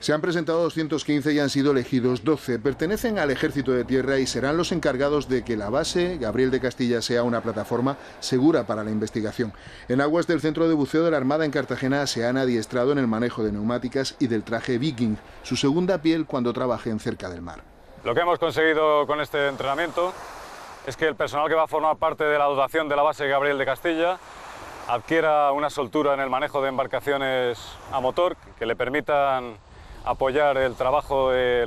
Se han presentado 215 y han sido elegidos 12. Pertenecen al Ejército de Tierra y serán los encargados de que la base Gabriel de Castilla sea una plataforma segura para la investigación. En aguas del Centro de Buceo de la Armada en Cartagena se han adiestrado en el manejo de neumáticas y del traje viking, su segunda piel cuando trabajen cerca del mar. Lo que hemos conseguido con este entrenamiento es que el personal que va a formar parte de la dotación de la base Gabriel de Castilla adquiera una soltura en el manejo de embarcaciones a motor que le permitan apoyar el trabajo de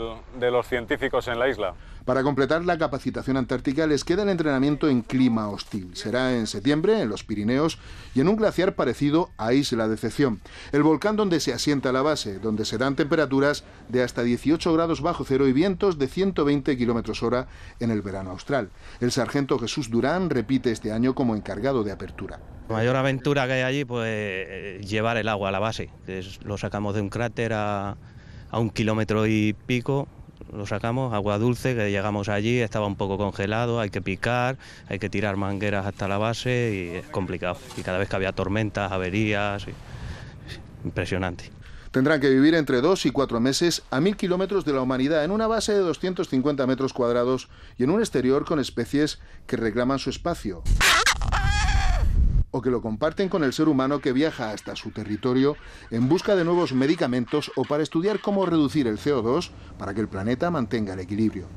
los científicos en la isla. Para completar la capacitación antártica les queda el entrenamiento en clima hostil. Será en septiembre, en los Pirineos, y en un glaciar parecido a Isla Decepción, el volcán donde se asienta la base, donde se dan temperaturas de hasta 18 grados bajo cero y vientos de 120 kilómetros hora en el verano austral. El sargento Jesús Durán repite este año como encargado de apertura. La mayor aventura que hay allí, pues eh, llevar el agua a la base. lo sacamos de un cráter a a un kilómetro y pico lo sacamos, agua dulce, que llegamos allí, estaba un poco congelado, hay que picar, hay que tirar mangueras hasta la base y es complicado. Y cada vez que había tormentas, averías, impresionante. Tendrán que vivir entre dos y cuatro meses a mil kilómetros de la humanidad en una base de 250 metros cuadrados y en un exterior con especies que reclaman su espacio o que lo comparten con el ser humano que viaja hasta su territorio en busca de nuevos medicamentos o para estudiar cómo reducir el CO2 para que el planeta mantenga el equilibrio.